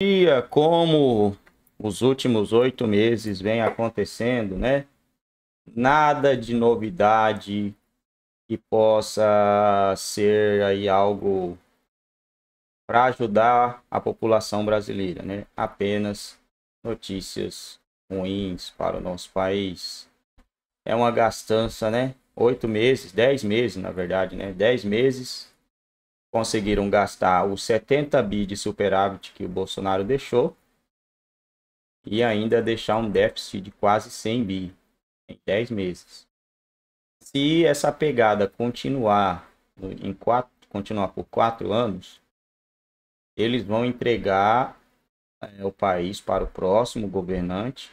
dia, como os últimos oito meses vem acontecendo, né? Nada de novidade que possa ser aí algo para ajudar a população brasileira, né? Apenas notícias ruins para o nosso país. É uma gastança, né? Oito meses, dez meses, na verdade, né? Dez meses conseguiram gastar os 70 bi de superávit que o Bolsonaro deixou e ainda deixar um déficit de quase 100 bi em 10 meses. Se essa pegada continuar em quatro, continuar por quatro anos, eles vão entregar é, eh, o país para o próximo governante.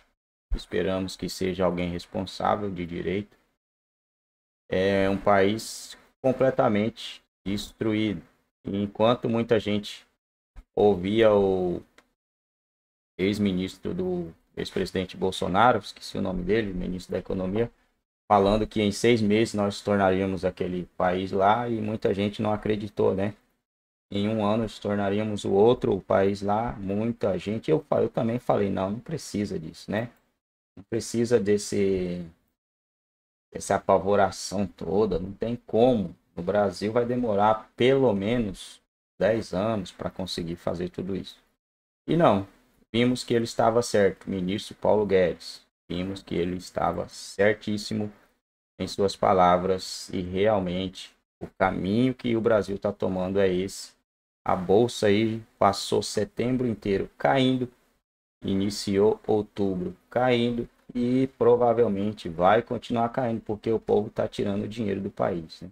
Esperamos que seja alguém responsável de direito. É um país completamente destruído enquanto muita gente ouvia o ex-ministro do ex-presidente Bolsonaro, esqueci o nome dele, ministro da Economia, falando que em seis meses nós tornaríamos aquele país lá e muita gente não acreditou, né? Em um ano nos tornaríamos o outro país lá, muita gente. Eu, eu também falei, não, não precisa disso, né? Não precisa desse essa apavoração toda, não tem como. No Brasil vai demorar pelo menos 10 anos para conseguir fazer tudo isso. E não, vimos que ele estava certo, ministro Paulo Guedes. Vimos que ele estava certíssimo em suas palavras e realmente o caminho que o Brasil está tomando é esse. A bolsa aí passou setembro inteiro caindo, iniciou outubro caindo e provavelmente vai continuar caindo porque o povo está tirando o dinheiro do país. Né?